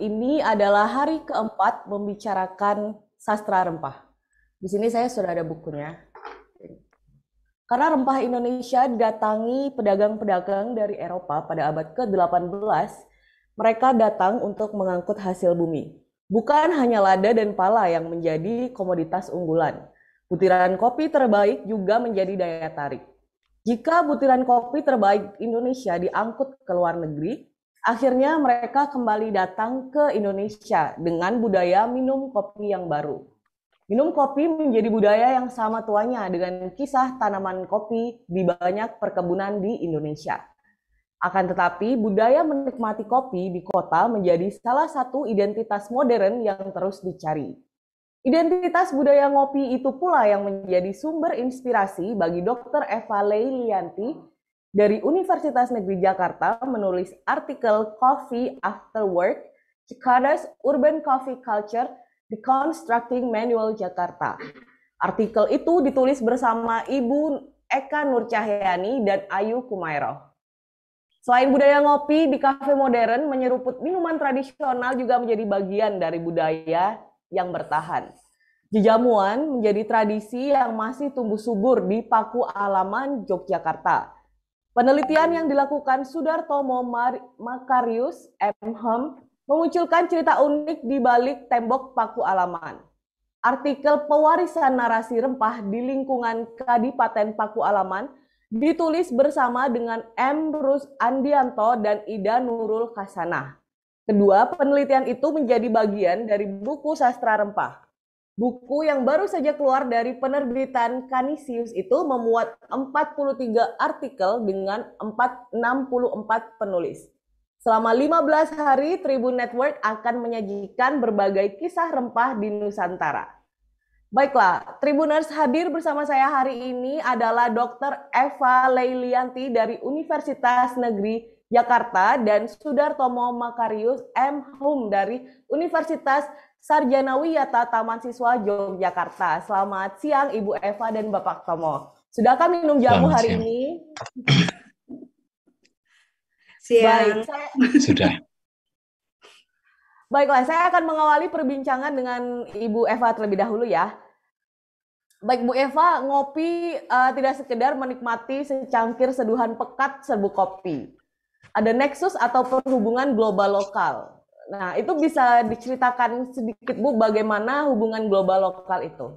ini adalah hari keempat membicarakan sastra rempah. Di sini saya sudah ada bukunya. Karena rempah Indonesia didatangi pedagang-pedagang dari Eropa pada abad ke-18, mereka datang untuk mengangkut hasil bumi. Bukan hanya lada dan pala yang menjadi komoditas unggulan. Butiran kopi terbaik juga menjadi daya tarik. Jika butiran kopi terbaik Indonesia diangkut ke luar negeri, Akhirnya mereka kembali datang ke Indonesia dengan budaya minum kopi yang baru. Minum kopi menjadi budaya yang sama tuanya dengan kisah tanaman kopi di banyak perkebunan di Indonesia. Akan tetapi, budaya menikmati kopi di kota menjadi salah satu identitas modern yang terus dicari. Identitas budaya ngopi itu pula yang menjadi sumber inspirasi bagi Dr. Eva Leilianti dari Universitas Negeri Jakarta menulis artikel Coffee After Work, Cikadas Urban Coffee Culture, Deconstructing Manual Jakarta. Artikel itu ditulis bersama Ibu Eka Nur Cahyani dan Ayu Kumairo. Selain budaya ngopi di kafe modern, menyeruput minuman tradisional juga menjadi bagian dari budaya yang bertahan. Jejamuan menjadi tradisi yang masih tumbuh subur di Paku Alaman, Yogyakarta Penelitian yang dilakukan Sudartomo Mar Makarius M.Hom memunculkan cerita unik di balik tembok paku alaman. Artikel pewarisan narasi rempah di lingkungan Kadipaten Paku Alaman ditulis bersama dengan M. Rus Andianto dan Ida Nurul Kasanah. Kedua, penelitian itu menjadi bagian dari buku sastra rempah. Buku yang baru saja keluar dari penerbitan Canisius itu memuat 43 artikel dengan 464 64 penulis. Selama 15 hari, Tribun Network akan menyajikan berbagai kisah rempah di Nusantara. Baiklah, Tribuners hadir bersama saya hari ini adalah Dr. Eva Leilianti dari Universitas Negeri Jakarta dan Sudartomo Makarius M. Hum dari Universitas Sarjana Wiyata Taman Siswa Yogyakarta. Selamat siang Ibu Eva dan Bapak Tomo. Sudahkah minum jamu Selamat hari siang. ini? Siang. Baik, saya... Sudah. Baiklah, saya akan mengawali perbincangan dengan Ibu Eva terlebih dahulu ya. Baik Bu Eva, ngopi uh, tidak sekedar menikmati secangkir seduhan pekat serbu kopi ada nexus atau perhubungan global lokal. Nah, itu bisa diceritakan sedikit Bu bagaimana hubungan global lokal itu?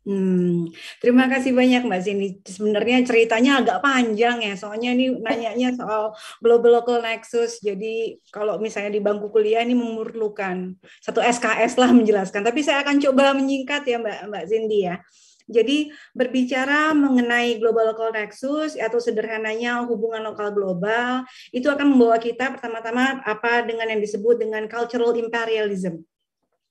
Hmm, terima kasih banyak Mbak Sini. Sebenarnya ceritanya agak panjang ya, soalnya ini nanyanya soal global local nexus. Jadi kalau misalnya di bangku kuliah ini memerlukan satu SKS lah menjelaskan. Tapi saya akan coba menyingkat ya Mbak Mbak Cindy ya. Jadi berbicara mengenai global local nexus atau sederhananya hubungan lokal global itu akan membawa kita pertama-tama apa dengan yang disebut dengan cultural imperialism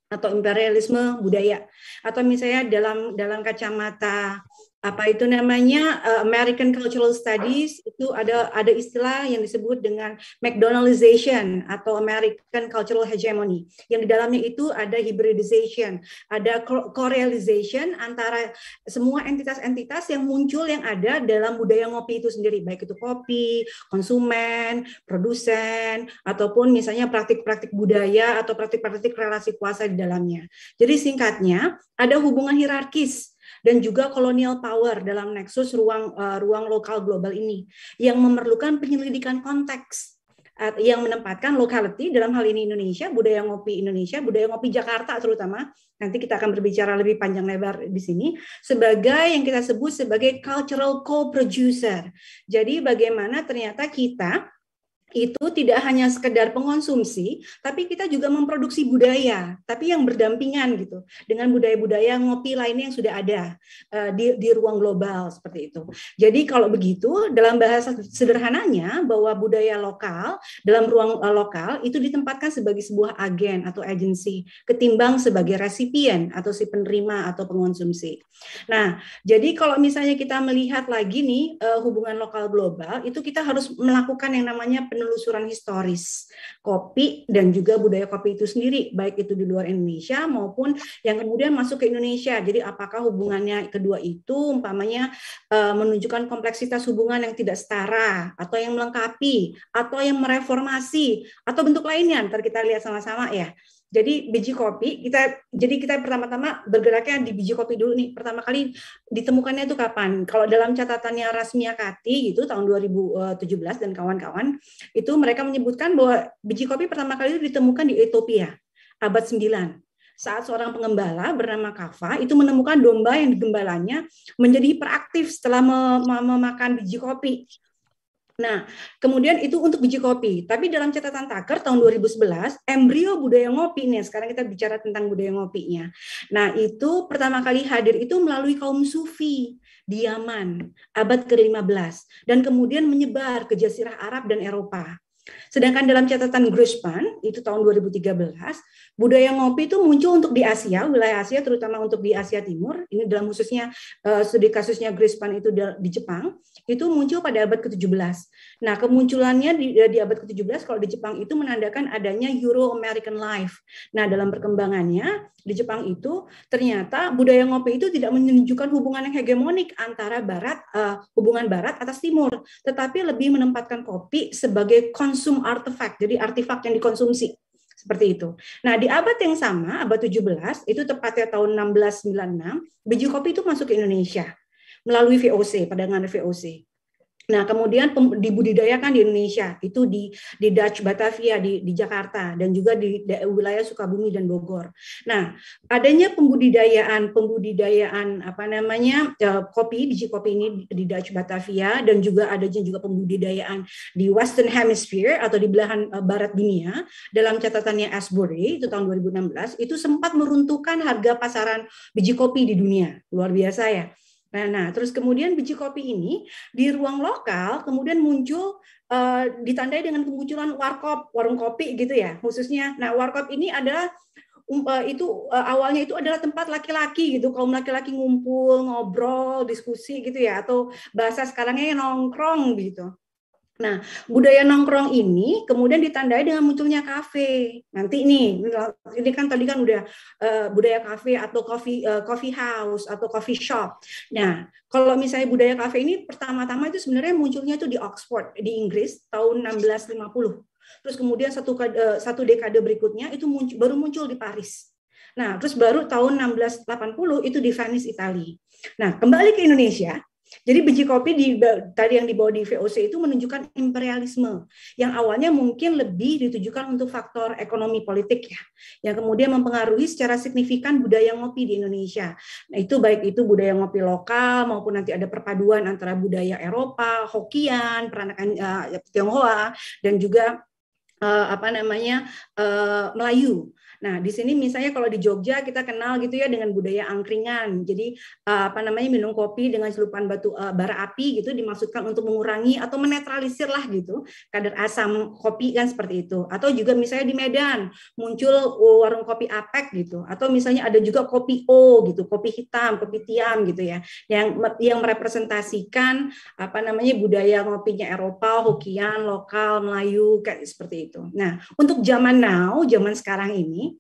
atau imperialisme budaya atau misalnya dalam dalam kacamata apa itu namanya uh, American Cultural Studies itu ada ada istilah yang disebut dengan McDonaldization atau American Cultural Hegemony yang di dalamnya itu ada hybridization, ada korealization antara semua entitas-entitas yang muncul yang ada dalam budaya ngopi itu sendiri baik itu kopi, konsumen, produsen ataupun misalnya praktik-praktik budaya atau praktik-praktik relasi kuasa di dalamnya. Jadi singkatnya ada hubungan hierarkis dan juga kolonial power dalam nexus ruang uh, ruang lokal global ini yang memerlukan penyelidikan konteks eh, yang menempatkan locality dalam hal ini Indonesia, budaya ngopi Indonesia, budaya ngopi Jakarta terutama. Nanti kita akan berbicara lebih panjang lebar di sini sebagai yang kita sebut sebagai cultural co-producer. Jadi bagaimana ternyata kita itu tidak hanya sekedar pengonsumsi, tapi kita juga memproduksi budaya, tapi yang berdampingan gitu dengan budaya-budaya ngopi lainnya yang sudah ada uh, di, di ruang global seperti itu. Jadi kalau begitu dalam bahasa sederhananya bahwa budaya lokal dalam ruang uh, lokal itu ditempatkan sebagai sebuah agen atau agensi ketimbang sebagai resipien atau si penerima atau pengonsumsi. Nah, jadi kalau misalnya kita melihat lagi nih uh, hubungan lokal global itu kita harus melakukan yang namanya pen penelusuran historis kopi dan juga budaya kopi itu sendiri, baik itu di luar Indonesia maupun yang kemudian masuk ke Indonesia. Jadi apakah hubungannya kedua itu umpamanya eh, menunjukkan kompleksitas hubungan yang tidak setara atau yang melengkapi atau yang mereformasi atau bentuk lainnya. Ntar kita lihat sama-sama ya. Jadi biji kopi kita jadi kita pertama-tama bergeraknya di biji kopi dulu nih. Pertama kali ditemukannya itu kapan? Kalau dalam catatannya resmi Kati gitu tahun 2017 eh, dan kawan-kawan itu mereka menyebutkan bahwa biji kopi pertama kali itu ditemukan di Ethiopia abad 9 saat seorang pengembala bernama Kava itu menemukan domba yang digembalanya menjadi hiperaktif setelah memakan biji kopi. Nah, kemudian itu untuk biji kopi. Tapi dalam catatan Taker tahun 2011, embrio budaya ngopi nih. Sekarang kita bicara tentang budaya ngopinya. Nah, itu pertama kali hadir itu melalui kaum sufi di Yaman abad ke-15 dan kemudian menyebar ke jazirah Arab dan Eropa. Sedangkan dalam catatan Grispan itu tahun 2013, budaya ngopi itu muncul untuk di Asia, wilayah Asia terutama untuk di Asia Timur. Ini dalam khususnya uh, studi kasusnya Grispan itu di Jepang, itu muncul pada abad ke-17. Nah, kemunculannya di, di abad ke-17 kalau di Jepang itu menandakan adanya Euro American life. Nah, dalam perkembangannya di Jepang itu ternyata budaya ngopi itu tidak menunjukkan hubungan yang hegemonik antara barat uh, hubungan barat atas timur, tetapi lebih menempatkan kopi sebagai konsumen konsum artefak, jadi artefak yang dikonsumsi seperti itu. Nah, di abad yang sama, abad 17, itu tepatnya tahun 1696, biji kopi itu masuk ke Indonesia melalui VOC, perdagangan VOC. Nah, kemudian dibudidayakan di Indonesia, itu di di Dutch Batavia di di Jakarta dan juga di, wilayah Sukabumi dan Bogor. Nah, adanya pembudidayaan pembudidayaan apa namanya eh, kopi biji kopi ini di, di Dutch Batavia dan juga adanya juga pembudidayaan di Western Hemisphere atau di belahan eh, barat dunia dalam catatannya Asbury itu tahun 2016 itu sempat meruntuhkan harga pasaran biji kopi di dunia. Luar biasa ya. Nah, nah terus kemudian biji kopi ini di ruang lokal kemudian muncul uh, ditandai dengan kemunculan warkop, warung kopi gitu ya, khususnya. Nah, warkop ini adalah um, uh, itu uh, awalnya itu adalah tempat laki-laki gitu, kaum laki-laki ngumpul, ngobrol, diskusi gitu ya atau bahasa sekarangnya nongkrong gitu. Nah, budaya nongkrong ini kemudian ditandai dengan munculnya kafe. Nanti nih, ini kan tadi kan udah uh, budaya kafe atau coffee uh, coffee house atau coffee shop. Nah, kalau misalnya budaya kafe ini pertama-tama itu sebenarnya munculnya itu di Oxford di Inggris tahun 1650. Terus kemudian satu uh, satu dekade berikutnya itu muncul, baru muncul di Paris. Nah, terus baru tahun 1680 itu di Venice, Italia. Nah, kembali ke Indonesia, jadi biji kopi di, tadi yang dibawa di VOC itu menunjukkan imperialisme yang awalnya mungkin lebih ditujukan untuk faktor ekonomi politik ya, yang kemudian mempengaruhi secara signifikan budaya ngopi di Indonesia. Nah itu baik itu budaya ngopi lokal maupun nanti ada perpaduan antara budaya Eropa, Hokian, peranakan uh, Tionghoa dan juga Eh, apa namanya eh, Melayu. Nah, di sini misalnya kalau di Jogja kita kenal gitu ya dengan budaya angkringan. Jadi eh, apa namanya minum kopi dengan celupan batu bara api gitu dimaksudkan untuk mengurangi atau menetralisir lah gitu kadar asam kopi kan seperti itu. Atau juga misalnya di Medan muncul warung kopi apek gitu atau misalnya ada juga kopi O gitu, kopi hitam, kopi tiam gitu ya. Yang yang merepresentasikan apa namanya budaya kopinya Eropa, Hokian, lokal, Melayu kayak seperti itu itu. Nah, untuk zaman now, zaman sekarang ini,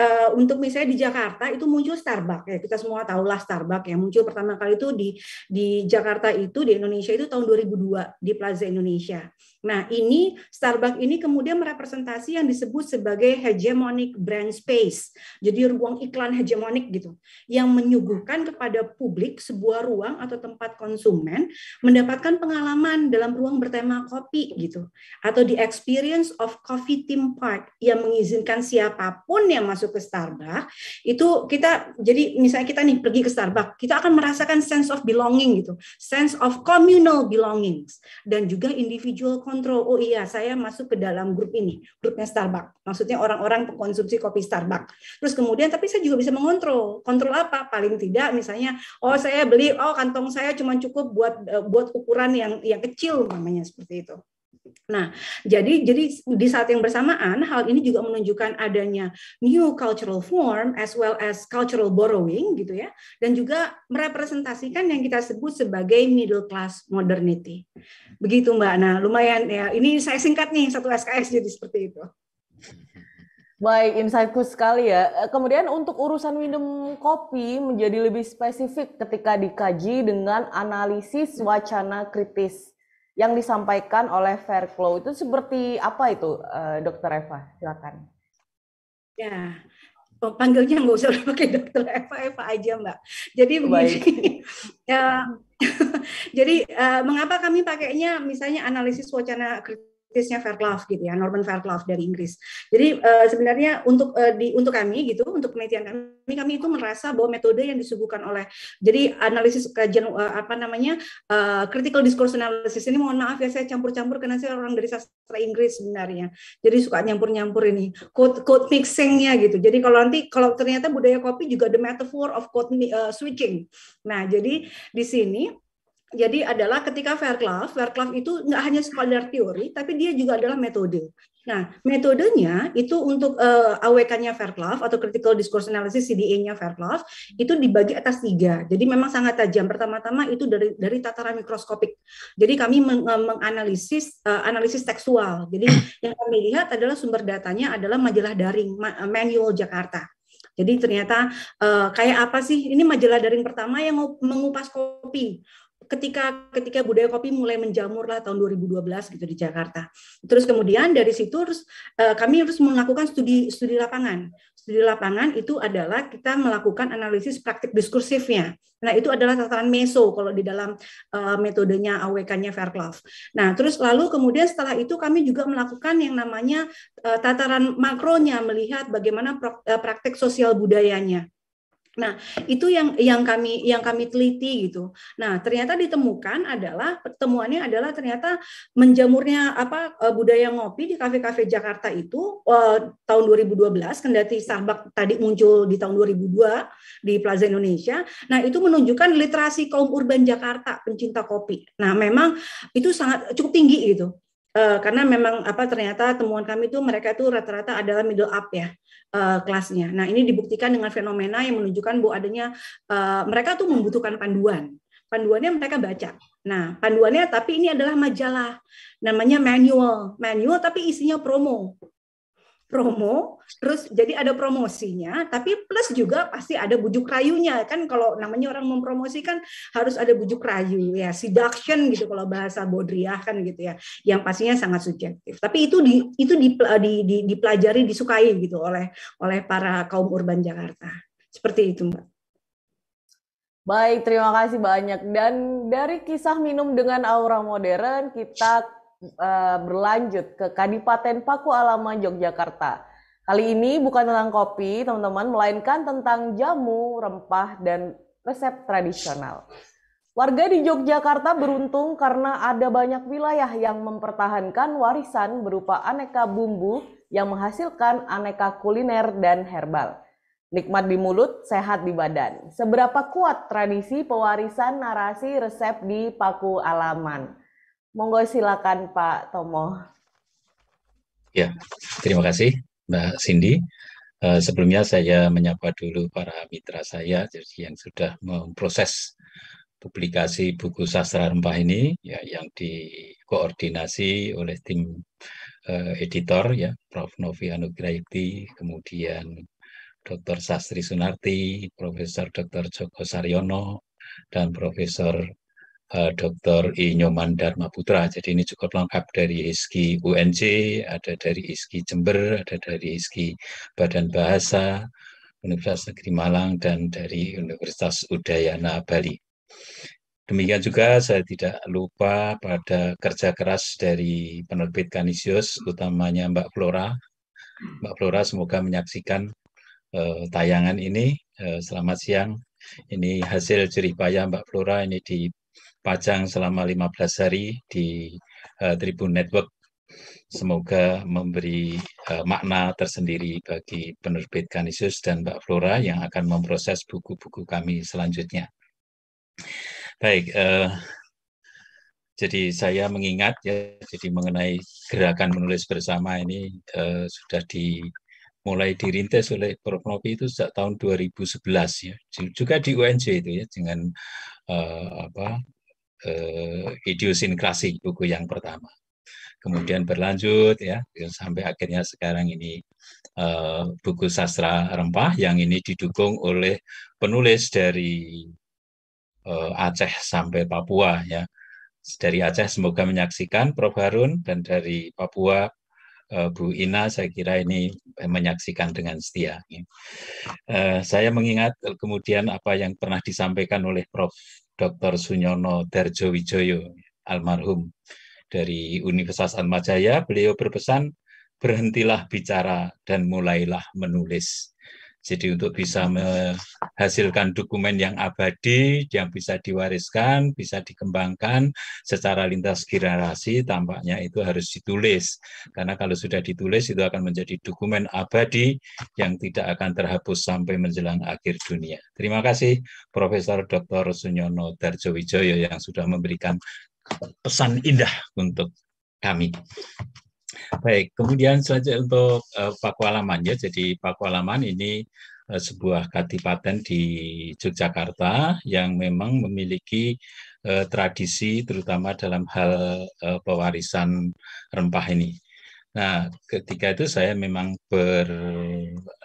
uh, untuk misalnya di Jakarta itu muncul Starbucks ya kita semua tahulah Starbucks yang muncul pertama kali itu di di Jakarta itu di Indonesia itu tahun 2002 di Plaza Indonesia. Nah, ini Starbucks ini kemudian merepresentasi yang disebut sebagai hegemonic brand space. Jadi ruang iklan hegemonik gitu yang menyuguhkan kepada publik sebuah ruang atau tempat konsumen mendapatkan pengalaman dalam ruang bertema kopi gitu atau the experience of coffee theme park yang mengizinkan siapapun yang masuk masuk ke Starbucks itu kita jadi misalnya kita nih pergi ke Starbucks kita akan merasakan sense of belonging gitu sense of communal belongings dan juga individual control oh iya saya masuk ke dalam grup ini grupnya Starbucks maksudnya orang-orang konsumsi kopi Starbucks terus kemudian tapi saya juga bisa mengontrol kontrol apa paling tidak misalnya oh saya beli oh kantong saya cuma cukup buat eh, buat ukuran yang yang kecil namanya seperti itu Nah, jadi jadi di saat yang bersamaan hal ini juga menunjukkan adanya new cultural form as well as cultural borrowing gitu ya dan juga merepresentasikan yang kita sebut sebagai middle class modernity. Begitu Mbak. Nah, lumayan ya ini saya singkat nih satu SKS jadi seperti itu. Baik, insightful sekali ya. Eh, kemudian untuk urusan minum kopi menjadi lebih spesifik ketika dikaji dengan analisis wacana kritis yang disampaikan oleh Fairclow itu seperti apa itu, eh, Dokter Eva? Silakan. Ya, oh, panggilnya nggak usah pakai Dokter Eva, Eva aja Mbak. Jadi begini, ya, jadi uh, mengapa kami pakainya misalnya analisis wacana kritisnya Fairclough gitu ya Norman Fairclough dari Inggris. Jadi uh, sebenarnya untuk uh, di untuk kami gitu untuk penelitian kami kami itu merasa bahwa metode yang disuguhkan oleh jadi analisis kajian uh, eh, apa namanya uh, critical discourse analysis ini mohon maaf ya saya campur-campur karena saya orang dari sastra Inggris sebenarnya. Jadi suka nyampur-nyampur ini code code mixingnya gitu. Jadi kalau nanti kalau ternyata budaya kopi juga the metaphor of code uh, switching. Nah jadi di sini jadi adalah ketika Fairclough, Fairclough itu nggak hanya sekadar teori, tapi dia juga adalah metode. Nah, metodenya itu untuk uh, AWK-nya Fairclough atau Critical Discourse Analysis CDA-nya Fairclough itu dibagi atas tiga. Jadi memang sangat tajam. Pertama-tama itu dari dari tataran mikroskopik. Jadi kami eh, menganalisis uh, analisis tekstual. Jadi yang kami lihat adalah sumber datanya adalah majalah daring Manual Jakarta. Jadi ternyata uh, kayak apa sih? Ini majalah daring pertama yang mengupas kopi ketika ketika budaya kopi mulai menjamur lah tahun 2012 gitu di Jakarta. Terus kemudian dari situ terus uh, kami harus melakukan studi studi lapangan. Studi lapangan itu adalah kita melakukan analisis praktik diskursifnya. Nah, itu adalah tataran meso kalau di dalam uh, metodenya AWK-nya Fairclough. Nah, terus lalu kemudian setelah itu kami juga melakukan yang namanya uh, tataran makronya melihat bagaimana praktek sosial budayanya Nah, itu yang yang kami yang kami teliti gitu. Nah, ternyata ditemukan adalah pertemuannya adalah ternyata menjamurnya apa e, budaya ngopi di kafe-kafe Jakarta itu eh, tahun 2012 kendati Starbucks tadi muncul di tahun 2002 di Plaza Indonesia. Nah, itu menunjukkan literasi kaum urban Jakarta pencinta kopi. Nah, memang itu sangat cukup tinggi gitu. Eh, karena memang apa ternyata temuan kami itu mereka itu rata-rata adalah middle up ya uh, kelasnya. Nah ini dibuktikan dengan fenomena yang menunjukkan bahwa adanya uh, mereka tuh membutuhkan panduan. Panduannya mereka baca. Nah panduannya tapi ini adalah majalah namanya manual, manual tapi isinya promo promo, hmm. terus jadi ada promosinya, tapi plus juga pasti ada bujuk rayunya kan kalau namanya orang mempromosikan harus ada bujuk rayu ya, seduction gitu kalau bahasa Bodriah kan gitu ya, yang pastinya sangat subjektif. Tapi itu di itu di, di, di dipelajari disukai gitu oleh oleh para kaum urban Jakarta. Seperti itu, Mbak. Baik, terima kasih banyak. Dan dari kisah minum dengan aura modern, kita Eh, berlanjut ke Kadipaten Paku Alaman Yogyakarta. Kali ini bukan tentang kopi, teman-teman, melainkan tentang jamu, rempah, dan resep tradisional. Warga di Yogyakarta beruntung karena ada banyak wilayah yang mempertahankan warisan berupa aneka bumbu yang menghasilkan aneka kuliner dan herbal. Nikmat di mulut, sehat di badan. Seberapa kuat tradisi pewarisan narasi resep di Paku Alaman? Monggo silakan Pak Tomo. Ya, terima kasih Mbak Cindy. Eh, sebelumnya saya menyapa dulu para mitra saya jadi yang sudah memproses publikasi buku sastra rempah ini ya yang dikoordinasi oleh tim uh, editor ya Prof Novi Anugrahiti kemudian Dr. Sastri Sunarti, Profesor Dr. Joko Saryono dan Profesor uh, eh, Dr. I Nyoman Dharma Putra. Jadi ini cukup lengkap dari ISKI UNJ, ada dari ISKI Jember, ada dari ISKI Badan Bahasa, Universitas Negeri Malang, dan dari Universitas Udayana Bali. Demikian juga saya tidak lupa pada kerja keras dari penerbit Kanisius, utamanya Mbak Flora. Mbak Flora semoga menyaksikan uh, tayangan ini. Uh, selamat siang. Ini hasil jerih payah Mbak Flora ini di pajang selama 15 hari di uh, Tribun Network. Semoga memberi uh, makna tersendiri bagi penerbit Kanisius dan Mbak Flora yang akan memproses buku-buku kami selanjutnya. Baik, uh, jadi saya mengingat ya, jadi mengenai gerakan menulis bersama ini uh, sudah di mulai dirintis oleh Prof. Novi itu sejak tahun 2011 ya juga di UNJ itu ya dengan uh, apa eh, idiosinkrasi buku yang pertama. Kemudian berlanjut ya sampai akhirnya sekarang ini eh, buku sastra rempah yang ini didukung oleh penulis dari eh, Aceh sampai Papua ya. Dari Aceh semoga menyaksikan Prof Harun dan dari Papua eh, Bu Ina saya kira ini menyaksikan dengan setia. Ya. Eh, saya mengingat kemudian apa yang pernah disampaikan oleh Prof Dr. Sunyono Wijoyo almarhum dari Universitas Atmajaya, beliau berpesan berhentilah bicara dan mulailah menulis. Jadi untuk bisa menghasilkan dokumen yang abadi, yang bisa diwariskan, bisa dikembangkan secara lintas generasi, tampaknya itu harus ditulis. Karena kalau sudah ditulis itu akan menjadi dokumen abadi yang tidak akan terhapus sampai menjelang akhir dunia. Terima kasih Profesor Dr. Sunyono Darjowijoyo yang sudah memberikan pesan indah untuk kami. Baik, kemudian selanjutnya untuk uh, eh, Pakualaman ya. Jadi Pakualaman ini uh, sebuah kadipaten di Yogyakarta yang memang memiliki uh, tradisi terutama dalam hal uh, pewarisan rempah ini. Nah, ketika itu saya memang ber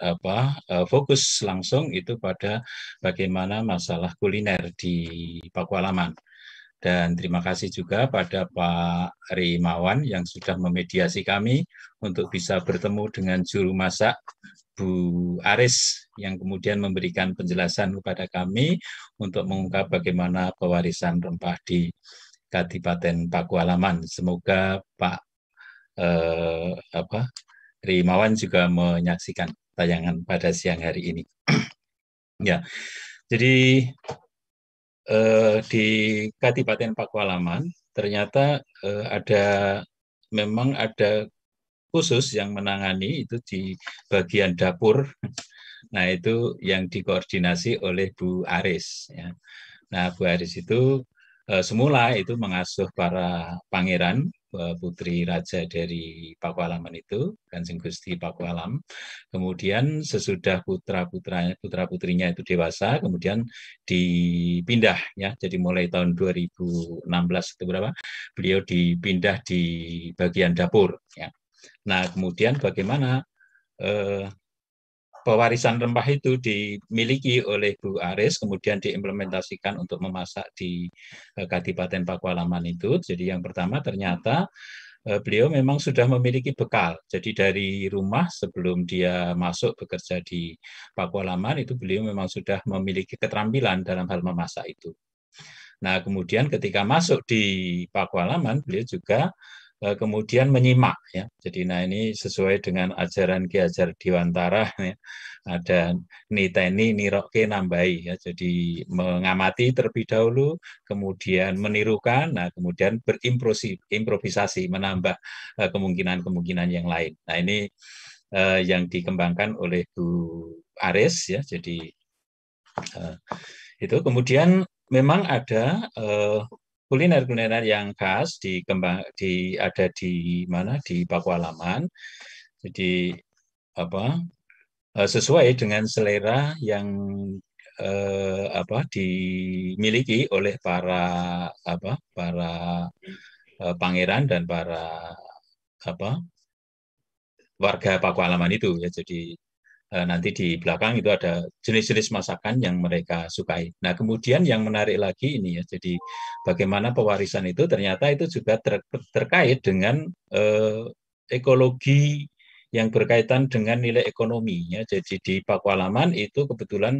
apa fokus langsung itu pada bagaimana masalah kuliner di Pakualaman. Dan terima kasih juga pada Pak Rimawan yang sudah memediasi kami untuk bisa bertemu dengan juru masak Bu Aris yang kemudian memberikan penjelasan kepada kami untuk mengungkap bagaimana pewarisan rempah di Kadipaten Pakualaman. Semoga Pak eh, apa Rimawan juga menyaksikan tayangan pada siang hari ini. ya, jadi eh, di Kabupaten Pakualaman ternyata eh, ada memang ada khusus yang menangani itu di bagian dapur. Nah, itu yang dikoordinasi oleh Bu Aris ya. Nah, Bu Aris itu eh, semula itu mengasuh para pangeran putri raja dari Paku Alaman itu, Kanjeng Gusti Paku Alam. Kemudian sesudah putra putranya putra putrinya itu dewasa, kemudian dipindah ya. Jadi mulai tahun 2016 itu berapa? Beliau dipindah di bagian dapur ya. Nah, kemudian bagaimana eh, pewarisan rempah itu dimiliki oleh Bu Aris, kemudian diimplementasikan untuk memasak di e, Kadipaten Pakualaman itu. Jadi yang pertama ternyata e, beliau memang sudah memiliki bekal. Jadi dari rumah sebelum dia masuk bekerja di Pakualaman itu beliau memang sudah memiliki keterampilan dalam hal memasak itu. Nah, kemudian ketika masuk di Pakualaman beliau juga Eh, kemudian menyimak ya. Jadi nah ini sesuai dengan ajaran Ki Ajar Dewantara ya. Ada niteni niroke nambahi ya. Jadi mengamati terlebih dahulu, kemudian menirukan, nah kemudian berimprovisasi menambah eh, kemungkinan-kemungkinan yang lain. Nah ini eh, yang dikembangkan oleh Bu Aris ya. Jadi itu kemudian memang ada kuliner-kuliner yang khas di kembang di ada di mana di Pakualaman. Jadi apa e, sesuai dengan selera yang eh, apa dimiliki oleh para apa para eh, pangeran dan para apa warga Pakualaman itu ya. Jadi Eh, nanti di belakang itu ada jenis-jenis masakan yang mereka sukai. Nah, kemudian yang menarik lagi ini ya, jadi bagaimana pewarisan itu ternyata itu juga ter terkait dengan eh, ekologi yang berkaitan dengan nilai ekonominya. Jadi di Pakualaman itu kebetulan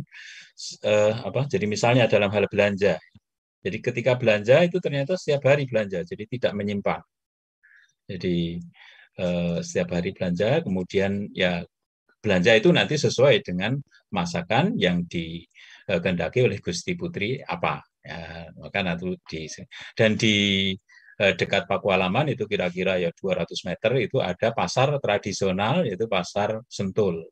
eh, apa? Jadi misalnya dalam hal belanja. Jadi ketika belanja itu ternyata setiap hari belanja, jadi tidak menyimpan. Jadi eh, setiap hari belanja, kemudian ya belanja itu nanti sesuai dengan masakan yang dikendaki oleh Gusti Putri apa ya, maka nanti di dan di eh, dekat Pakualaman itu kira-kira ya 200 meter itu ada pasar tradisional yaitu pasar Sentul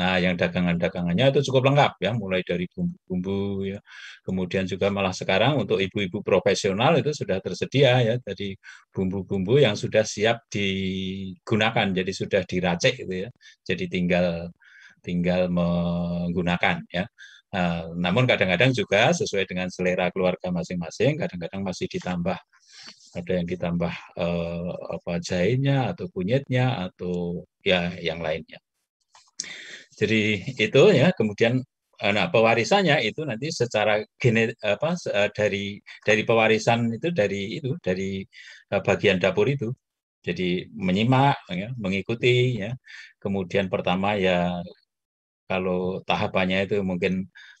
Nah, yang dagangan-dagangannya itu cukup lengkap ya, mulai dari bumbu-bumbu ya. Kemudian juga malah sekarang untuk ibu-ibu profesional itu sudah tersedia ya, jadi bumbu-bumbu yang sudah siap digunakan, jadi sudah diracik gitu ya. Jadi tinggal tinggal menggunakan ya. Uh, namun kadang-kadang juga sesuai dengan selera keluarga masing-masing, kadang-kadang masih ditambah ada yang ditambah uh, apa jahenya atau kunyitnya atau ya yang lainnya. Jadi itu ya kemudian eh, nah pewarisannya itu nanti secara gene apa eh, dari dari pewarisan itu dari itu dari eh, bagian dapur itu jadi menyimak ya, mengikuti ya kemudian pertama ya kalau tahapannya itu mungkin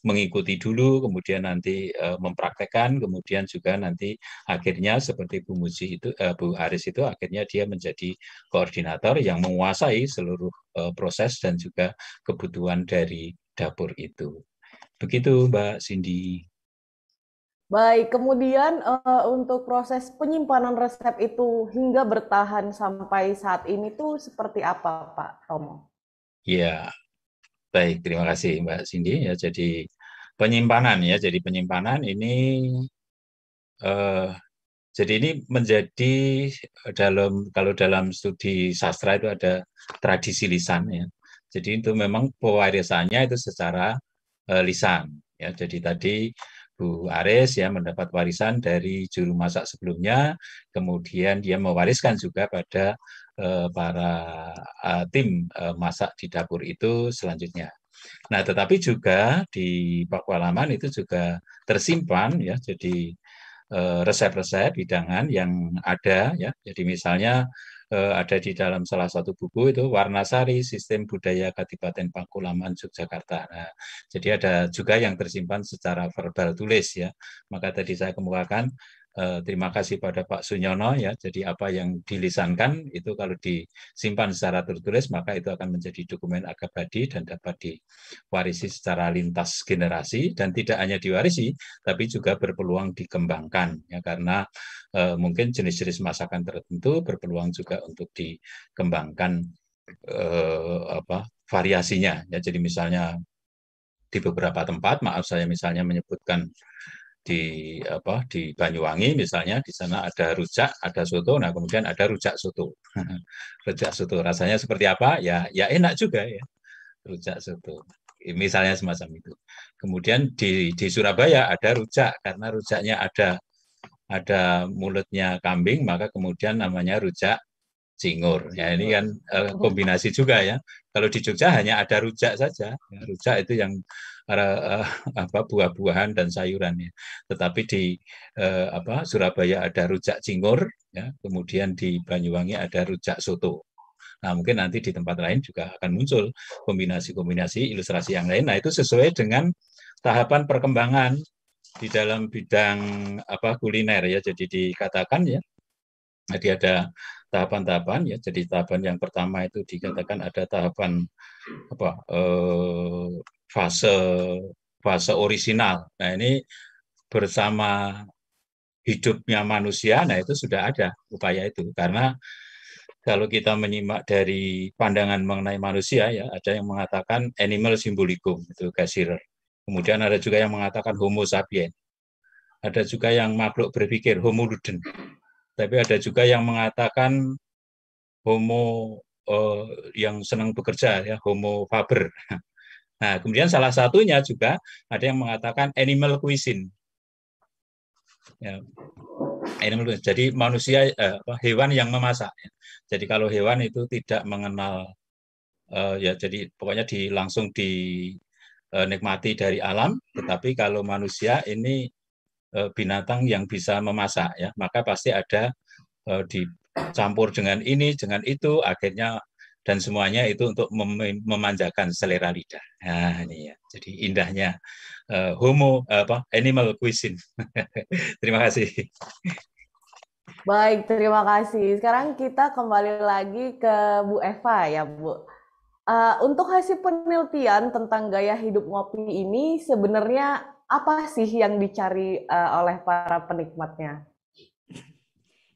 mengikuti dulu, kemudian nanti uh, mempraktekkan, kemudian juga nanti akhirnya seperti Bu Muji itu, uh, Bu Aris itu akhirnya dia menjadi koordinator yang menguasai seluruh uh, proses dan juga kebutuhan dari dapur itu. Begitu Mbak Cindy. Baik, kemudian uh, untuk proses penyimpanan resep itu hingga bertahan sampai saat ini tuh seperti apa, Pak Tomo? Ya, Baik, terima kasih Mbak Cindy. Ya, jadi penyimpanan ya, jadi penyimpanan ini eh, jadi ini menjadi eh, dalam kalau dalam studi sastra itu ada tradisi lisan ya. Jadi itu memang pewarisannya itu secara eh, lisan ya. Jadi tadi Bu Ares ya mendapat warisan dari juru masak sebelumnya, kemudian dia mewariskan juga pada Eh, para eh, tim eh, masak di dapur itu selanjutnya. Nah, tetapi juga di Pakualaman itu juga tersimpan ya, jadi resep-resep hidangan yang ada ya. Jadi misalnya ada di dalam salah satu buku itu warna sari Sistem Budaya Kadipaten Pakualaman Yogyakarta. Nah, jadi ada juga yang tersimpan secara verbal tulis ya. Maka tadi saya kemukakan Eh, terima kasih pada Pak Sunyono ya. Jadi apa yang dilisankan itu kalau disimpan secara tertulis maka itu akan menjadi dokumen akabadi dan dapat diwarisi secara lintas generasi dan tidak hanya diwarisi tapi juga berpeluang dikembangkan ya karena eh, mungkin jenis-jenis masakan tertentu berpeluang juga untuk dikembangkan eh, apa variasinya ya. Jadi misalnya di beberapa tempat maaf saya misalnya menyebutkan di apa di Banyuwangi misalnya di sana ada rujak ada soto nah kemudian ada rujak soto rujak soto rasanya seperti apa ya ya enak juga ya rujak soto misalnya semacam itu kemudian di di Surabaya ada rujak karena rujaknya ada ada mulutnya kambing maka kemudian namanya rujak cingur. Ya ini kan eh, kombinasi juga ya. Kalau di Jogja hanya ada rujak saja. Rujak itu yang uh, apa buah-buahan dan sayurannya. Tetapi di uh, apa Surabaya ada rujak cingur, ya. kemudian di Banyuwangi ada rujak soto. Nah, mungkin nanti di tempat lain juga akan muncul kombinasi-kombinasi ilustrasi yang lain. Nah, itu sesuai dengan tahapan perkembangan di dalam bidang apa kuliner ya. Jadi dikatakan ya, Jadi ada tahapan-tahapan ya. Jadi tahapan yang pertama itu dikatakan hmm. ada tahapan apa eh, fase fase orisinal. Nah ini bersama hidupnya manusia, nah itu sudah ada upaya itu karena kalau kita menyimak dari pandangan mengenai manusia ya ada yang mengatakan animal simbolicum itu kasir Kemudian ada juga yang mengatakan homo sapiens Ada juga yang makhluk berpikir homo luden tapi ada juga yang mengatakan homo eh, yang senang bekerja ya homo faber. Nah, kemudian salah satunya juga ada yang mengatakan animal cuisine. Ya, animal cuisine. Jadi manusia eh, hewan yang memasak. Ya. Jadi kalau hewan itu tidak mengenal eh, ya jadi pokoknya di langsung di eh, nikmati dari alam, tetapi kalau manusia ini Eh, binatang yang bisa memasak ya maka pasti ada eh, dicampur dengan ini dengan itu akhirnya dan semuanya itu untuk mem memanjakan selera lidah. Nah, ini ya. Jadi indahnya uh, homo apa animal cuisine. terima kasih. Baik, terima kasih. Sekarang kita kembali lagi ke Bu Eva ya, Bu. Uh, untuk hasil penelitian tentang gaya hidup ngopi ini sebenarnya apa sih yang dicari uh, oleh para penikmatnya?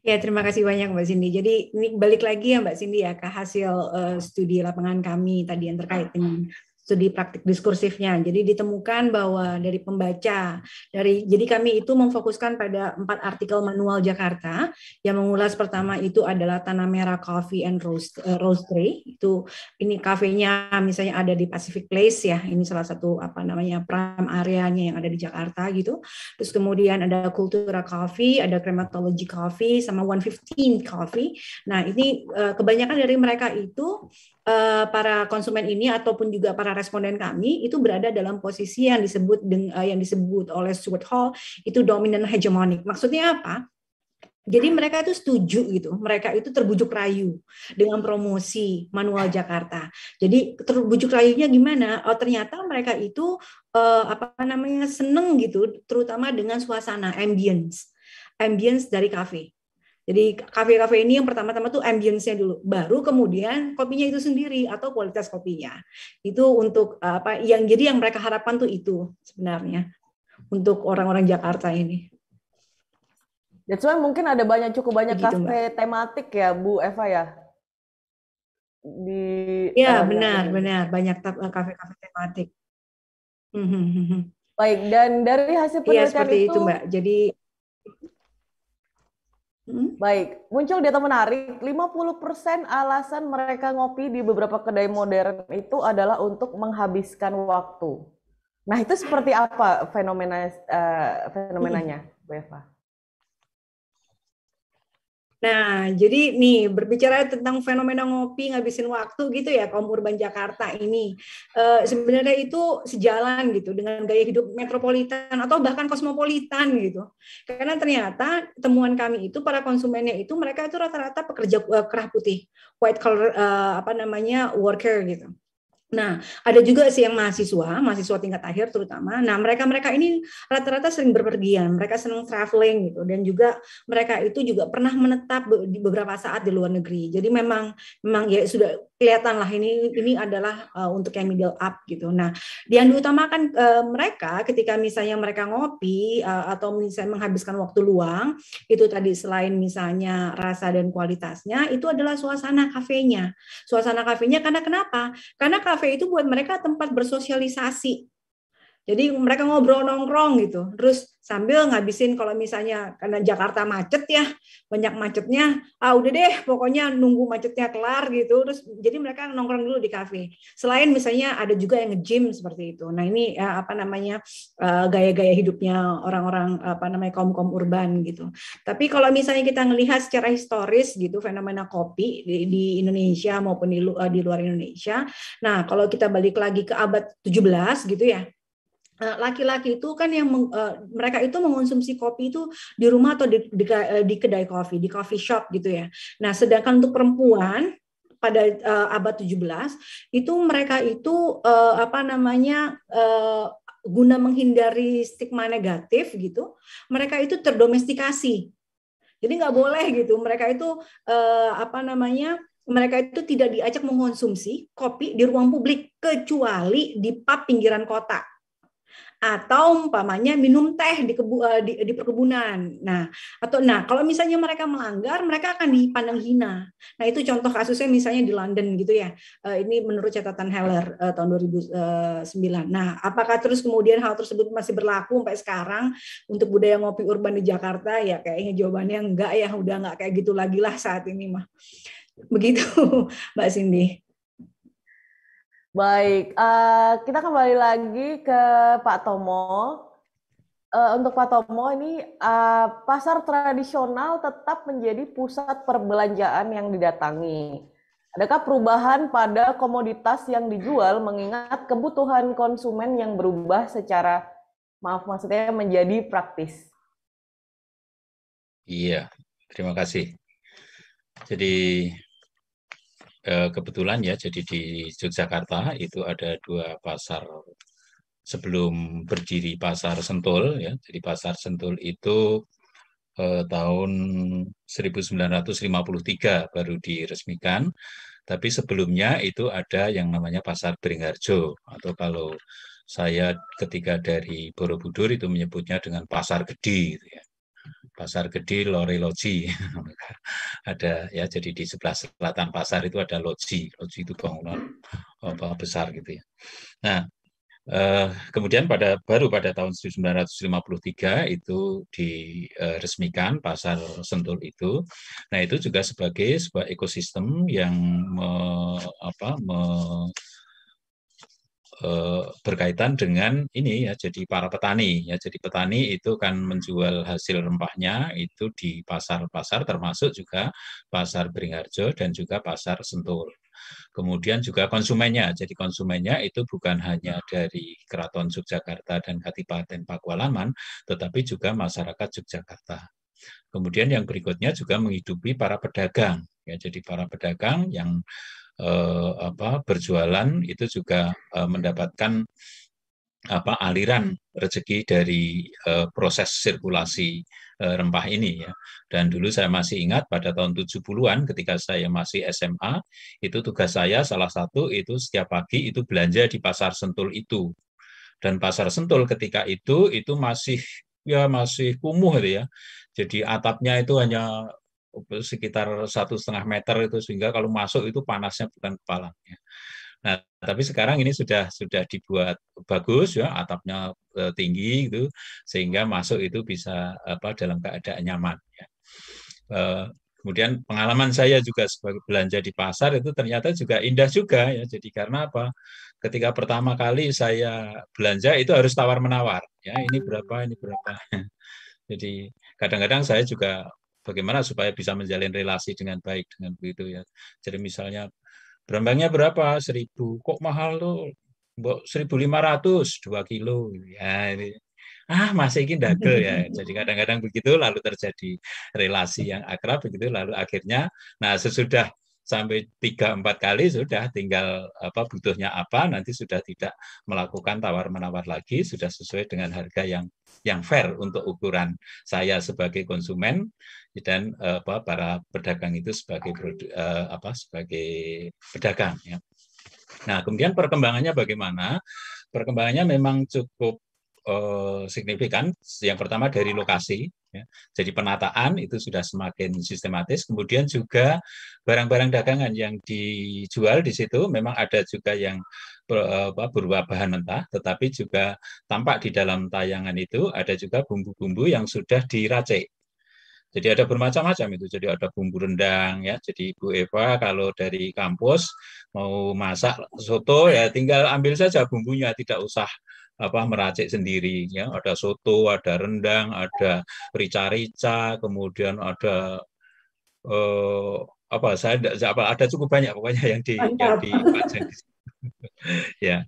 Ya, terima kasih banyak Mbak Cindy. Jadi ini balik lagi ya Mbak Cindy ya ke hasil uh, studi lapangan kami tadi yang terkait dengan studi praktik diskursifnya. Jadi ditemukan bahwa dari pembaca dari jadi kami itu memfokuskan pada empat artikel manual Jakarta yang mengulas pertama itu adalah Tanah Merah Coffee and Roast uh, eh, Roastery. Itu ini kafenya misalnya ada di Pacific Place ya. Ini salah satu apa namanya prime areanya yang ada di Jakarta gitu. Terus kemudian ada Kultura Coffee, ada Crematology Coffee sama 115 Coffee. Nah, ini uh, kebanyakan dari mereka itu Eh, para konsumen ini ataupun juga para responden kami itu berada dalam posisi yang disebut eh, yang disebut oleh Stuart Hall itu dominant hegemonic. Maksudnya apa? Jadi mereka itu setuju gitu, mereka itu terbujuk rayu dengan promosi manual Jakarta. Jadi terbujuk rayunya gimana? Oh ternyata mereka itu eh, apa namanya seneng gitu, terutama dengan suasana ambience, ambience dari kafe. Jadi kafe-kafe ini yang pertama-tama tuh ambience-nya dulu, baru kemudian kopinya itu sendiri atau kualitas kopinya. Itu untuk eh, apa yang jadi yang mereka harapkan tuh itu sebenarnya untuk orang-orang Jakarta ini. That's why mungkin ada banyak cukup banyak gitu, kafe Mbak. tematik ya Bu Eva ya. Di Ya, benar, ini. benar, banyak eh, kafe-kafe tematik. Hmm, hmm, hmm, Baik, dan dari hasil iya, penelitian ya, seperti itu Mbak. Jadi Hmm? Baik, muncul data menarik, 50% alasan mereka ngopi di beberapa kedai modern itu adalah untuk menghabiskan waktu. Nah, itu seperti apa fenomena uh, fenomenanya, Bu Eva? Nah, jadi nih berbicara tentang fenomena ngopi ngabisin waktu gitu ya kaum urban Jakarta ini e, sebenarnya itu sejalan gitu dengan gaya hidup metropolitan atau bahkan kosmopolitan gitu. Karena ternyata temuan kami itu para konsumennya itu mereka itu rata-rata pekerja eh, kerah putih, white collar uh, apa namanya worker gitu. Nah, ada juga sih yang mahasiswa, mahasiswa tingkat akhir terutama. Nah, mereka-mereka ini rata-rata sering berpergian, mereka senang traveling gitu dan juga mereka itu juga pernah menetap di beberapa saat di luar negeri. Jadi memang memang ya sudah kelihatan lah ini ini adalah uh, untuk yang middle up gitu. Nah, yang diutamakan uh, mereka ketika misalnya mereka ngopi uh, atau misalnya menghabiskan waktu luang itu tadi selain misalnya rasa dan kualitasnya itu adalah suasana kafenya. Suasana kafenya karena kenapa? Karena kafe itu buat mereka tempat bersosialisasi. Jadi mereka ngobrol nongkrong gitu. Terus sambil ngabisin kalau misalnya karena Jakarta macet ya banyak macetnya ah udah deh pokoknya nunggu macetnya kelar gitu terus jadi mereka nongkrong dulu di kafe selain misalnya ada juga yang nge-gym seperti itu nah ini ya, apa namanya eh, gaya-gaya hidupnya orang-orang apa namanya kaum-kaum urban gitu tapi kalau misalnya kita ngelihat secara historis gitu fenomena kopi di, di Indonesia maupun di, eh, di luar Indonesia nah kalau kita balik lagi ke abad 17 gitu ya Eh, laki-laki itu kan yang meng, uh, mereka itu mengonsumsi kopi itu di rumah atau di, di, eh, di kedai kopi, di coffee shop gitu ya. Nah, sedangkan untuk perempuan pada uh, abad 17 itu mereka itu uh, apa namanya uh, guna menghindari stigma negatif gitu, mereka itu terdomestikasi. Jadi nggak boleh gitu. Mereka itu uh, apa namanya? mereka itu tidak diajak mengonsumsi kopi di ruang publik kecuali di pub pinggiran kota atau umpamanya minum teh di, kebu, uh, di, di perkebunan. Nah, atau nah kalau misalnya mereka melanggar, mereka akan dipandang hina. Nah, itu contoh kasusnya misalnya di London gitu ya. Uh, ini menurut catatan Heller uh, tahun 2009. Nah, apakah terus kemudian hal tersebut masih berlaku sampai sekarang untuk budaya ngopi urban di Jakarta? Ya kayaknya jawabannya enggak ya, udah enggak kayak gitu lagi lah saat ini mah. Begitu Mbak Cindy. Baik, uh, kita kembali lagi ke Pak Tomo. Uh, untuk Pak Tomo ini uh, pasar tradisional tetap menjadi pusat perbelanjaan yang didatangi. Adakah perubahan pada komoditas yang dijual mengingat kebutuhan konsumen yang berubah secara maaf maksudnya menjadi praktis? Iya, terima kasih. Jadi Eh, kebetulan ya jadi di Yogyakarta itu ada dua pasar sebelum berdiri pasar Sentul ya. Jadi pasar Sentul itu eh, tahun 1953 baru diresmikan. Tapi sebelumnya itu ada yang namanya Pasar Beringharjo atau kalau saya ketika dari Borobudur itu menyebutnya dengan Pasar Gedi gitu ya pasar gede lori loji ada ya jadi di sebelah selatan pasar itu ada loji loji itu bangunan eh, apa besar gitu ya nah eh, kemudian pada baru pada tahun 1953 itu diresmikan pasar Sentul itu. Nah itu juga sebagai sebuah ekosistem yang me, apa, me, Eh, berkaitan dengan ini ya jadi para petani ya jadi petani itu kan menjual hasil rempahnya itu di pasar-pasar termasuk juga pasar Beringharjo dan juga pasar Sentul. Kemudian juga konsumennya. Jadi konsumennya itu bukan hanya dari Keraton Yogyakarta dan Katipaten Pakualaman, tetapi juga masyarakat Yogyakarta. Kemudian yang berikutnya juga menghidupi para pedagang. Ya, jadi para pedagang yang eh, apa berjualan itu juga eh, mendapatkan apa aliran rezeki dari eh, proses sirkulasi eh, rempah ini ya. Dan dulu saya masih ingat pada tahun 70-an ketika saya masih SMA, itu tugas saya salah satu itu setiap pagi itu belanja di pasar Sentul itu. Dan pasar Sentul ketika itu itu masih ya masih kumuh gitu ya. Jadi atapnya itu hanya sekitar satu setengah meter itu sehingga kalau masuk itu panasnya bukan kepalanya. Nah, tapi sekarang ini sudah sudah dibuat bagus ya, atapnya eh, tinggi itu sehingga masuk itu bisa apa dalam keadaan nyaman ya. Eh, kemudian pengalaman saya juga sebagai belanja di pasar itu ternyata juga indah juga ya. Jadi karena apa? Ketika pertama kali saya belanja itu harus tawar-menawar ya, ini berapa, ini berapa. Jadi kadang-kadang saya juga bagaimana supaya bisa menjalin relasi dengan baik dengan begitu ya. Jadi misalnya berambangnya berapa? Seribu. Kok mahal tuh? Mbok 1500 2 kilo ya ini ah masih ingin dagel ya jadi kadang-kadang begitu lalu terjadi relasi yang akrab begitu lalu akhirnya nah sesudah sampai tiga empat kali sudah tinggal apa butuhnya apa nanti sudah tidak melakukan tawar menawar lagi sudah sesuai dengan harga yang yang fair untuk ukuran saya sebagai konsumen dan apa para pedagang itu sebagai produk, eh, apa sebagai pedagang ya. Nah, kemudian perkembangannya bagaimana? Perkembangannya memang cukup Eh, signifikan. Yang pertama dari lokasi, ya. jadi penataan itu sudah semakin sistematis. Kemudian juga barang-barang dagangan yang dijual di situ memang ada juga yang berubah berupa bahan mentah, tetapi juga tampak di dalam tayangan itu ada juga bumbu-bumbu yang sudah diracik. Jadi ada bermacam-macam itu. Jadi ada bumbu rendang ya. Jadi Ibu Eva kalau dari kampus mau masak soto ya tinggal ambil saja bumbunya, tidak usah apa meracik sendiri ya ada soto ada rendang ada rica-rica kemudian ada eh, apa saya apa ada cukup banyak pokoknya yang di yang di ya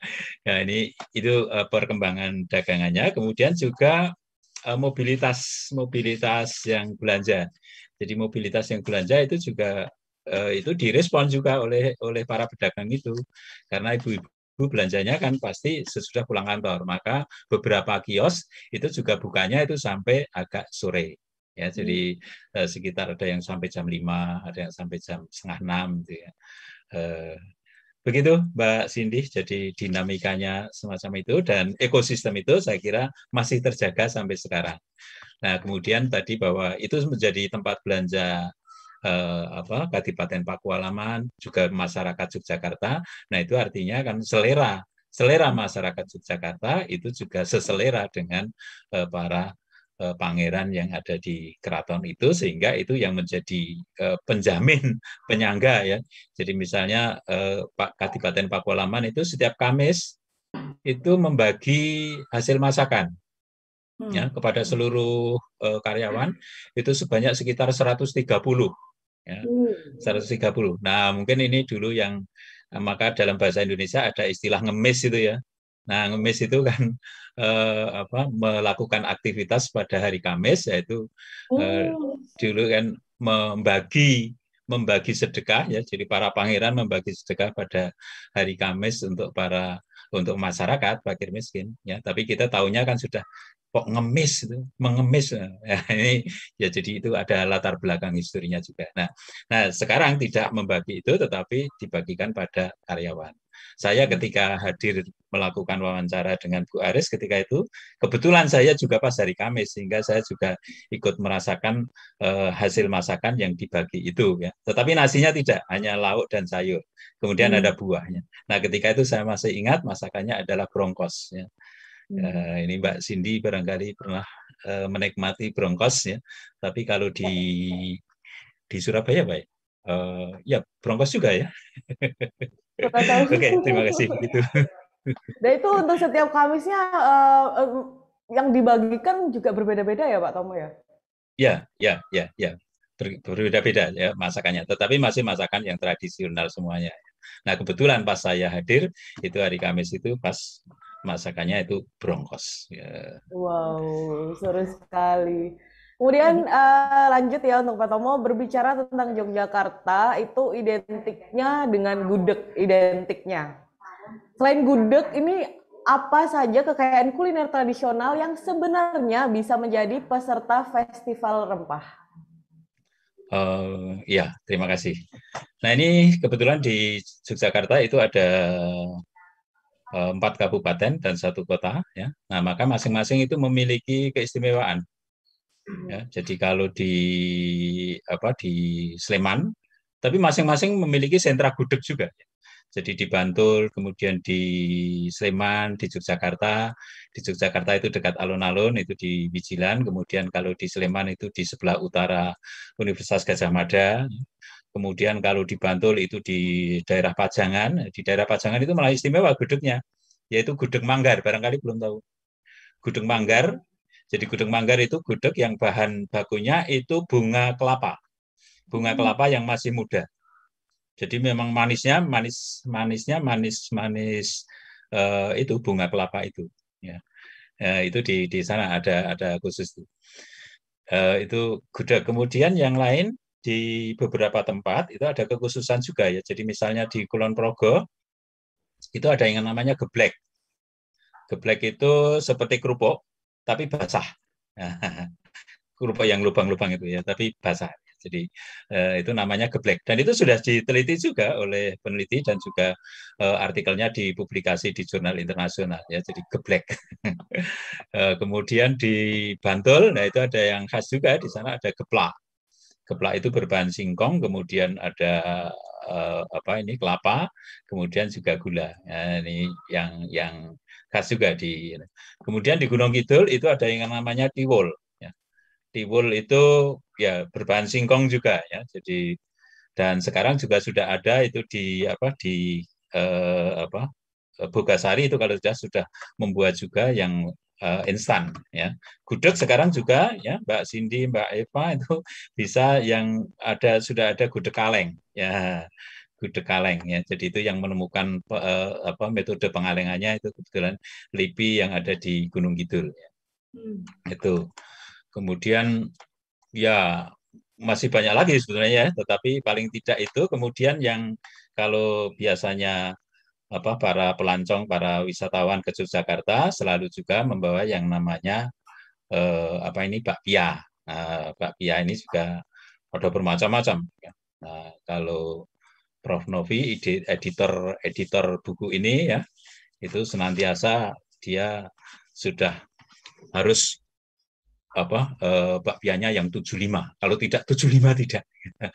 ya ini itu uh, perkembangan dagangannya kemudian juga uh, mobilitas mobilitas yang belanja jadi mobilitas yang belanja itu juga uh, itu direspon juga oleh oleh para pedagang itu karena ibu-ibu belanjanya kan pasti sesudah pulang kantor. Maka beberapa kios itu juga bukanya itu sampai agak sore. Ya, hmm. jadi hmm. eh, sekitar ada yang sampai jam 5, ada yang sampai jam setengah enam gitu ya. Eh, Begitu Mbak Cindy, jadi dinamikanya semacam itu dan ekosistem itu saya kira masih terjaga sampai sekarang. Nah kemudian tadi bahwa itu menjadi tempat belanja Eh, apa Kabupaten Pakualaman juga masyarakat Yogyakarta. Nah, itu artinya kan selera selera masyarakat Yogyakarta itu juga seselera dengan eh, para eh, pangeran yang ada di keraton itu sehingga itu yang menjadi eh, penjamin penyangga ya. Jadi misalnya eh, Pak Kadipaten Pakualaman itu setiap Kamis itu membagi hasil masakan ya hmm. kepada seluruh uh, karyawan hmm. itu sebanyak sekitar 130 ya. Hmm. 130. Nah, mungkin ini dulu yang eh, maka dalam bahasa Indonesia ada istilah ngemis itu ya. Nah, ngemis itu kan eh, apa melakukan aktivitas pada hari Kamis yaitu eh, oh. eh, dulu kan membagi membagi sedekah ya. Jadi para pangeran membagi sedekah pada hari Kamis untuk para untuk masyarakat fakir miskin ya tapi kita tahunya kan sudah kok ngemis itu mengemis nah, ya, ini ya jadi itu ada latar belakang historinya juga nah nah sekarang tidak membagi itu tetapi dibagikan pada karyawan saya ketika hadir melakukan wawancara dengan Bu Aris ketika itu kebetulan saya juga pas hari Kamis sehingga saya juga ikut merasakan eh, hasil masakan yang dibagi itu ya tetapi nasinya tidak hanya lauk dan sayur kemudian hmm. ada buahnya nah ketika itu saya masih ingat masakannya adalah brongkos ya Uh, ini Mbak Cindy barangkali pernah uh, menikmati brongkos ya, tapi kalau di ya. di Surabaya baik, uh, eh, ya Bronkos juga ya. Oke, okay, terima kasih. Nah Dan itu untuk setiap Kamisnya uh, yang dibagikan juga berbeda-beda ya Pak Tomo ya? Ya, ya, ya, ya. berbeda-beda ya masakannya, tetapi masih masakan yang tradisional semuanya. Nah kebetulan pas saya hadir itu hari Kamis itu pas masakannya itu brongkos. Yeah. Wow, seru sekali. Kemudian uh, lanjut ya untuk Pak Tomo berbicara tentang Yogyakarta itu identiknya dengan gudeg identiknya. Selain gudeg ini apa saja kekayaan kuliner tradisional yang sebenarnya bisa menjadi peserta festival rempah? Uh, ya, terima kasih. Nah ini kebetulan di Yogyakarta itu ada Eh, empat kabupaten dan satu kota ya nah maka masing-masing itu memiliki keistimewaan hmm. ya jadi kalau di apa di Sleman tapi masing-masing memiliki sentra gudeg juga jadi di Bantul kemudian di Sleman di Yogyakarta di Yogyakarta itu dekat alun-alun itu di Wijilan kemudian kalau di Sleman itu di sebelah utara Universitas Gajah Mada Kemudian kalau di Bantul itu di daerah Pajangan, di daerah Pajangan itu malah istimewa gudegnya, yaitu gudeg manggar, barangkali belum tahu. Gudeg manggar, jadi gudeg manggar itu gudeg yang bahan bakunya itu bunga kelapa. Bunga hmm. kelapa yang masih muda. Jadi memang manisnya manis manisnya manis manis uh, itu bunga kelapa itu ya. Uh, itu di di sana ada ada khusus itu. Uh, itu gudeg. Kemudian yang lain di beberapa tempat itu ada kekhususan juga ya. Jadi misalnya di Kulon Progo itu ada yang namanya geblek. Geblek itu seperti kerupuk tapi basah. kerupuk yang lubang-lubang itu ya, tapi basah. Jadi eh, itu namanya geblek dan itu sudah diteliti juga oleh peneliti dan juga eh, artikelnya dipublikasi di jurnal internasional ya. Jadi geblek. eh, kemudian di Bantul, nah itu ada yang khas juga di sana ada geplak. Geplak itu berbahan singkong, kemudian ada uh, apa ini kelapa, kemudian juga gula. Nah, ini yang yang khas juga di. Kemudian di Gunung Kidul itu ada yang namanya tiwul. Ya. Tiwul itu ya berbahan singkong juga ya. Jadi dan sekarang juga sudah ada itu di apa di eh, apa Bogasari itu kalau sudah sudah membuat juga yang uh, instan ya gudeg sekarang juga ya Mbak Cindy Mbak Eva itu bisa yang ada sudah ada gudeg kaleng ya gudeg kaleng ya. Jadi itu yang menemukan uh, apa metode pengalengannya itu kebetulan LIPI yang ada di Gunung Kidul. Ya. Hmm. Itu. Kemudian ya masih banyak lagi sebenarnya ya, tetapi paling tidak itu kemudian yang kalau biasanya apa para pelancong, para wisatawan ke Yogyakarta selalu juga membawa yang namanya eh, apa ini bakpia. Nah, bakpia ini juga ada bermacam-macam. Nah, kalau Prof Novi, editor editor buku ini ya, itu senantiasa dia sudah harus apa eh, bakpianya yang 75. Kalau tidak 75 tidak.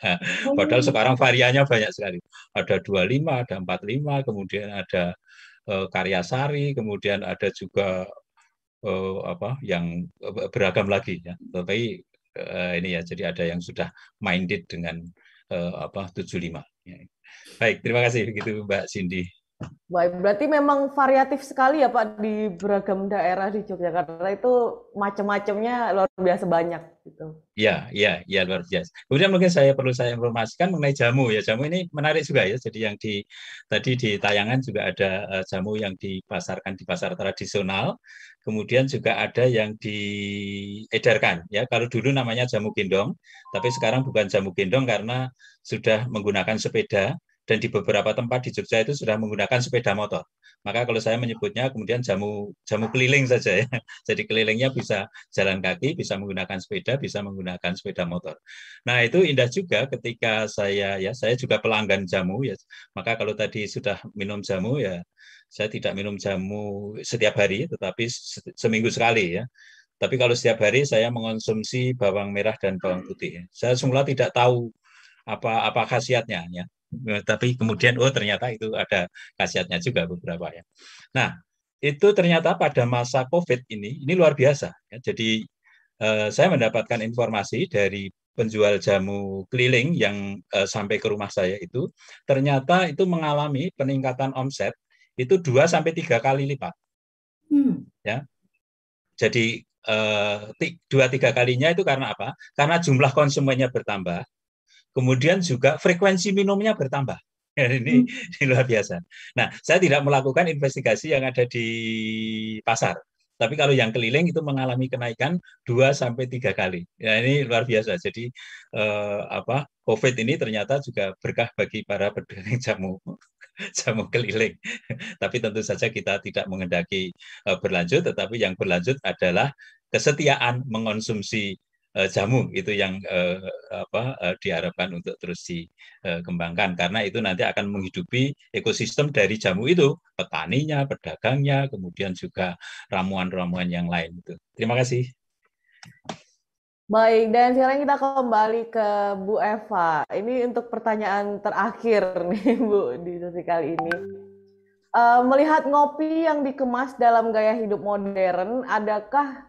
Padahal oh. sekarang variannya banyak sekali. Ada 25, ada 45, kemudian ada eh, karya sari, kemudian ada juga eh, apa yang eh, beragam lagi ya. Tapi eh, ini ya jadi ada yang sudah minded dengan eh, apa 75 ya. Baik, terima kasih begitu Mbak Cindy. Baik, berarti memang variatif sekali ya Pak di beragam daerah di Yogyakarta itu macam-macamnya luar biasa banyak gitu. Iya, iya, iya luar biasa. Kemudian mungkin saya perlu saya informasikan mengenai jamu ya. Jamu ini menarik juga ya. Jadi yang di tadi di tayangan juga ada eh, jamu yang dipasarkan di pasar tradisional, kemudian juga ada yang diedarkan ya. Kalau dulu namanya jamu gendong, tapi sekarang bukan jamu gendong karena sudah menggunakan sepeda dan di beberapa tempat di Jogja itu sudah menggunakan sepeda motor. Maka kalau saya menyebutnya kemudian jamu jamu keliling saja ya. Jadi kelilingnya bisa jalan kaki, bisa menggunakan sepeda, bisa menggunakan sepeda motor. Nah, itu indah juga ketika saya ya saya juga pelanggan jamu ya. Maka kalau tadi sudah minum jamu ya saya tidak minum jamu setiap hari tetapi seminggu sekali ya. Tapi kalau setiap hari saya mengonsumsi bawang merah dan bawang putih. Ya. Saya semula tidak tahu apa apa khasiatnya ya Eh, tapi kemudian oh ternyata itu ada khasiatnya juga beberapa ya. Nah itu ternyata pada masa COVID ini ini luar biasa. Ya. Jadi eh, saya mendapatkan informasi dari penjual jamu keliling yang eh, sampai ke rumah saya itu ternyata itu mengalami peningkatan omset itu 2 sampai tiga kali lipat. Hmm. Ya. Jadi eh, dua tiga kalinya itu karena apa? Karena jumlah konsumennya bertambah, Kemudian juga frekuensi minumnya bertambah. ini, ini hmm. luar biasa. Nah, saya tidak melakukan investigasi yang ada di pasar. Tapi kalau yang keliling itu mengalami kenaikan 2 sampai tiga kali. Ya ini luar biasa. Jadi eh, apa COVID ini ternyata juga berkah bagi para pedagang jamu jamu keliling. Tapi tentu saja kita tidak mengendaki eh, berlanjut tetapi yang berlanjut adalah kesetiaan mengonsumsi uh, jamu itu yang uh, apa uh, diharapkan untuk terus dikembangkan karena itu nanti akan menghidupi ekosistem dari jamu itu petaninya pedagangnya kemudian juga ramuan-ramuan yang lain itu terima kasih Baik, dan sekarang kita kembali ke Bu Eva. Ini untuk pertanyaan terakhir nih Bu di sesi kali ini. Uh, melihat ngopi yang dikemas dalam gaya hidup modern, adakah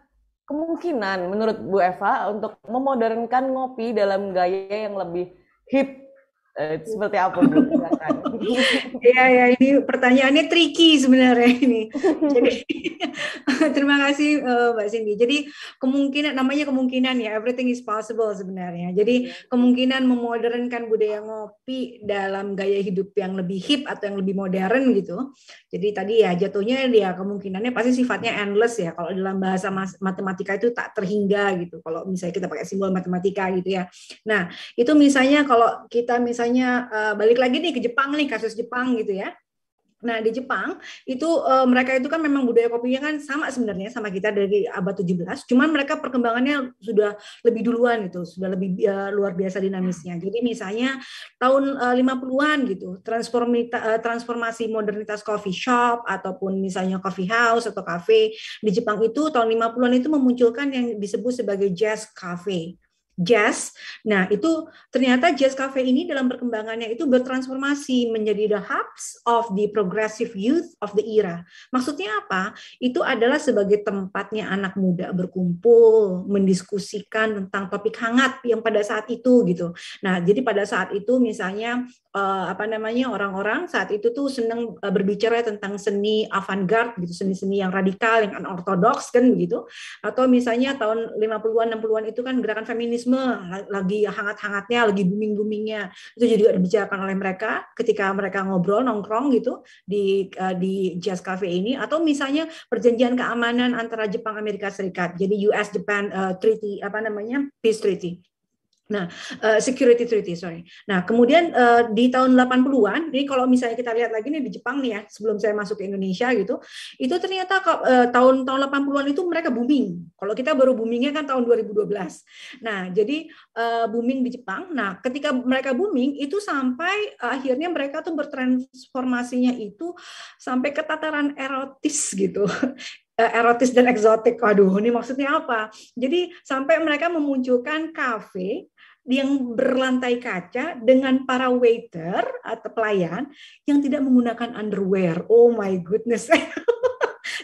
kemungkinan menurut Bu Eva untuk memodernkan ngopi dalam gaya yang lebih hip eh, seperti apa Bu? Kan. Iya ya ini pertanyaannya tricky sebenarnya ini. Jadi terima kasih eh, Mbak Cindy. Jadi kemungkinan namanya kemungkinan ya everything is possible sebenarnya. Jadi iya. kemungkinan memodernkan budaya ngopi dalam gaya hidup yang lebih hip atau yang lebih modern gitu. Jadi tadi ya jatuhnya dia ya kemungkinannya pasti sifatnya endless ya kalau dalam bahasa matematika itu tak terhingga gitu. Kalau misalnya kita pakai simbol matematika gitu ya. Nah, itu misalnya kalau kita misalnya eh, balik lagi nih ke Jepang Jepang nih kasus Jepang gitu ya Nah, di Jepang itu uh, mereka itu kan memang budaya kopinya kan sama sebenarnya sama kita dari abad 17, cuman mereka perkembangannya sudah lebih duluan gitu, sudah lebih uh, luar biasa dinamisnya. Jadi misalnya tahun eh, uh, 50-an gitu, transformita, transformasi modernitas coffee shop ataupun misalnya coffee house atau cafe di Jepang itu tahun 50-an itu memunculkan yang disebut sebagai jazz cafe jazz. Nah, itu ternyata jazz cafe ini dalam perkembangannya itu bertransformasi menjadi the hubs of the progressive youth of the era. Maksudnya apa? Itu adalah sebagai tempatnya anak muda berkumpul, mendiskusikan tentang topik hangat yang pada saat itu gitu. Nah, jadi pada saat itu misalnya uh, apa namanya orang-orang saat itu tuh seneng uh, berbicara tentang seni avant-garde gitu seni-seni yang radikal yang unorthodoks kan begitu atau misalnya tahun 50-an 60-an itu kan gerakan feminisme lagi hangat-hangatnya lagi booming-boomingnya itu juga dibicarakan oleh mereka ketika mereka ngobrol nongkrong gitu di uh, di Jazz Cafe ini atau misalnya perjanjian keamanan antara Jepang Amerika Serikat jadi US Japan uh, Treaty apa namanya Peace Treaty Nah, uh, security treaty, sorry. Nah, kemudian uh, di tahun 80-an, ini kalau misalnya kita lihat lagi nih di Jepang nih ya, sebelum saya masuk ke Indonesia gitu, itu ternyata uh, tahun tahun 80-an itu mereka booming. Kalau kita baru boomingnya kan tahun 2012. Nah, jadi uh, booming di Jepang. Nah, ketika mereka booming itu sampai uh, akhirnya mereka tuh bertransformasinya itu sampai ke tataran erotis gitu. erotis dan eksotik. waduh ini maksudnya apa? Jadi sampai mereka memunculkan kafe yang berlantai kaca dengan para waiter atau pelayan yang tidak menggunakan underwear. Oh my goodness.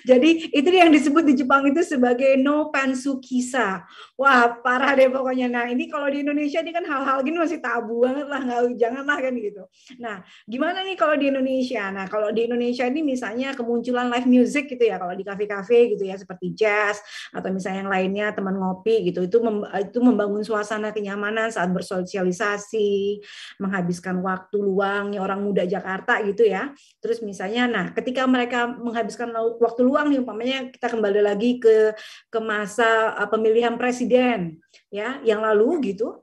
Jadi itu yang disebut di Jepang itu sebagai no pansukisa. Wah parah deh pokoknya. Nah ini kalau di Indonesia ini kan hal-hal gini masih tabu banget lah, nggak janganlah kan gitu. Nah gimana nih kalau di Indonesia? Nah kalau di Indonesia ini misalnya kemunculan live music gitu ya, kalau di kafe-kafe gitu ya seperti jazz atau misalnya yang lainnya teman ngopi gitu itu mem itu membangun suasana kenyamanan saat bersosialisasi, menghabiskan waktu luangnya orang muda Jakarta gitu ya. Terus misalnya, nah ketika mereka menghabiskan waktu peluang nih umpamanya kita kembali lagi ke ke masa eh, pemilihan presiden ya yang lalu gitu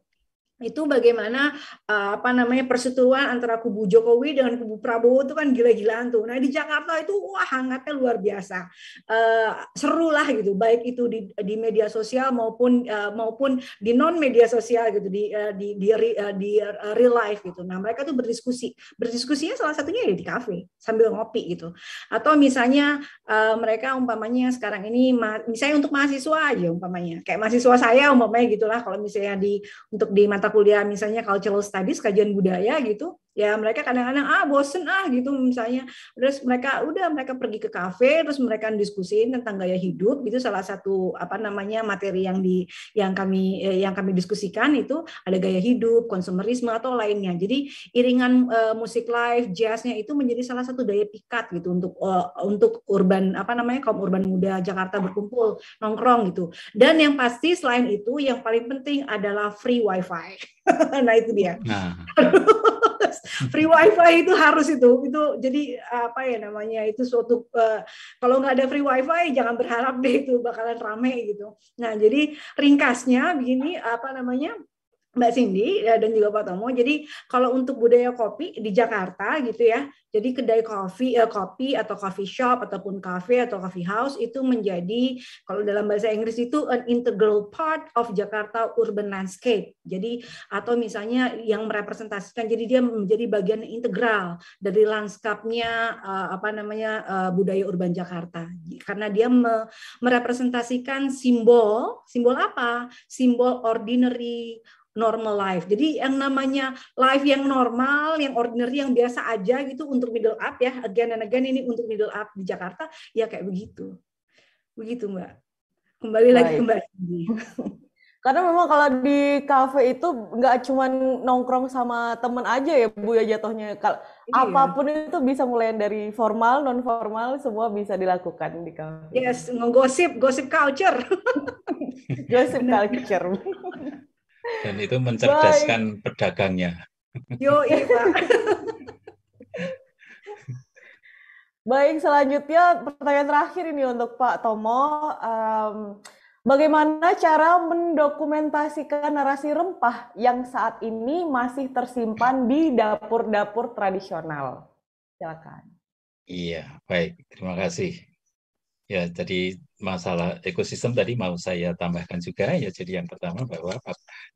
itu bagaimana eh, apa namanya perseteruan antara kubu Jokowi dengan kubu Prabowo itu kan gila-gilaan tuh. Nah di Jakarta itu wah hangatnya luar biasa, uh, seru lah gitu. Baik itu di, di media sosial maupun eh, maupun di non media sosial gitu di uh, di di, di real life gitu. Nah mereka tuh berdiskusi, berdiskusinya salah satunya ya di kafe sambil ngopi gitu. Atau misalnya mereka umpamanya sekarang ini misalnya untuk mahasiswa aja umpamanya, kayak mahasiswa saya umpamanya gitulah kalau misalnya di untuk di mata mata kuliah misalnya cultural studies, kajian budaya gitu, ya mereka kadang-kadang ah bosen ah gitu misalnya terus mereka udah mereka pergi ke kafe terus mereka diskusin tentang gaya hidup itu salah satu apa namanya materi yang di yang kami eh, yang kami diskusikan itu ada gaya hidup konsumerisme atau lainnya jadi iringan eh, musik live jazznya itu menjadi salah satu daya pikat gitu untuk uh, untuk urban apa namanya kaum urban muda Jakarta berkumpul nongkrong gitu dan yang pasti selain itu yang paling penting adalah free wifi nah itu dia. Nah. free wifi itu harus itu itu jadi apa ya namanya itu suatu uh, kalau nggak ada free wifi jangan berharap deh itu bakalan rame gitu nah jadi ringkasnya begini apa namanya Mbak Cindy eh, dan juga Pak Tomo. Jadi kalau untuk budaya kopi di Jakarta gitu ya, jadi kedai kopi, eh, kopi atau coffee shop ataupun cafe atau coffee house itu menjadi kalau dalam bahasa Inggris itu an integral part of Jakarta urban landscape. Jadi atau misalnya yang merepresentasikan, jadi dia menjadi bagian integral dari lanskapnya eh, apa namanya eh, budaya urban Jakarta. Karena dia me, merepresentasikan simbol, simbol apa? Simbol ordinary normal life. Jadi yang namanya life yang normal, yang ordinary, yang biasa aja gitu untuk middle up ya. Again and again ini untuk middle up di Jakarta ya kayak begitu. Begitu Mbak. Kembali Baik. lagi ke Mbak. Karena memang kalau di kafe itu nggak cuma nongkrong sama teman aja ya Bu ya jatuhnya. Kalau iya. apapun itu bisa mulai dari formal, non formal semua bisa dilakukan di kafe. Yes, ngegosip, gosip culture. gosip culture. Dan itu mencerdaskan Bye. pedagangnya. Yo, iya, Baik, selanjutnya pertanyaan terakhir ini untuk Pak Tomo. Um, bagaimana cara mendokumentasikan narasi rempah yang saat ini masih tersimpan di dapur-dapur tradisional? Silakan. Iya, baik. Terima kasih. Ya, jadi masalah ekosistem tadi mau saya tambahkan juga ya. Jadi yang pertama bahwa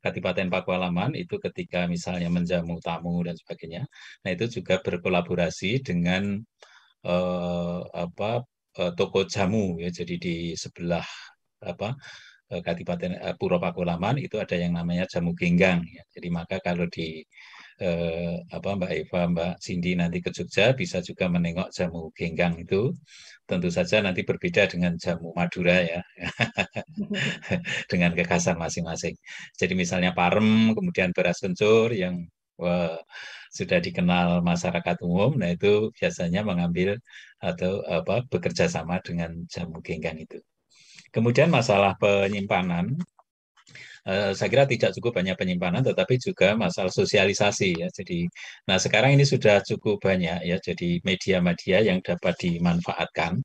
kabupaten Pakualaman itu ketika misalnya menjamu tamu dan sebagainya, nah itu juga berkolaborasi dengan eh, apa eh, toko jamu ya. Jadi di sebelah apa eh, kabupaten eh, Puro Pakualaman itu ada yang namanya jamu genggang ya. Jadi maka kalau di eh, apa Mbak Eva, Mbak Cindy nanti ke Jogja bisa juga menengok jamu genggang itu. Tentu saja nanti berbeda dengan jamu Madura ya, dengan kekhasan masing-masing. Jadi misalnya parem, kemudian beras kencur yang wah, eh, sudah dikenal masyarakat umum, nah itu biasanya mengambil atau apa bekerja sama dengan jamu genggang itu. Kemudian masalah penyimpanan, Eh, saya kira tidak cukup banyak penyimpanan tetapi juga masalah sosialisasi ya. Jadi nah sekarang ini sudah cukup banyak ya jadi media-media yang dapat dimanfaatkan.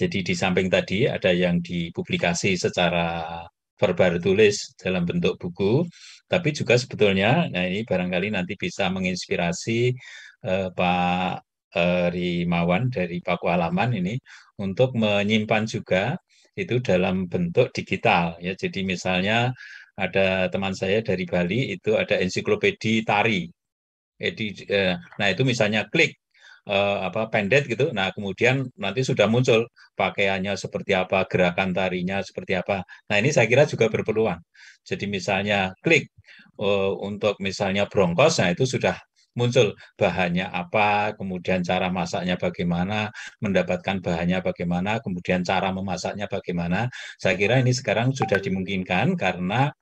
Jadi di samping tadi ada yang dipublikasi secara verbal tulis dalam bentuk buku, tapi juga sebetulnya, nah ini barangkali nanti bisa menginspirasi eh, Pak eh, Rimawan dari Paku Alaman ini untuk menyimpan juga itu dalam bentuk digital ya. Jadi misalnya ada teman saya dari Bali itu ada ensiklopedi tari. Edi, eh, nah itu misalnya klik eh, apa pendet gitu. Nah kemudian nanti sudah muncul pakaiannya seperti apa, gerakan tarinya seperti apa. Nah ini saya kira juga berpeluang. Jadi misalnya klik eh, untuk misalnya brongkos, nah itu sudah muncul bahannya apa, kemudian cara masaknya bagaimana, mendapatkan bahannya bagaimana, kemudian cara memasaknya bagaimana. Saya kira ini sekarang sudah dimungkinkan karena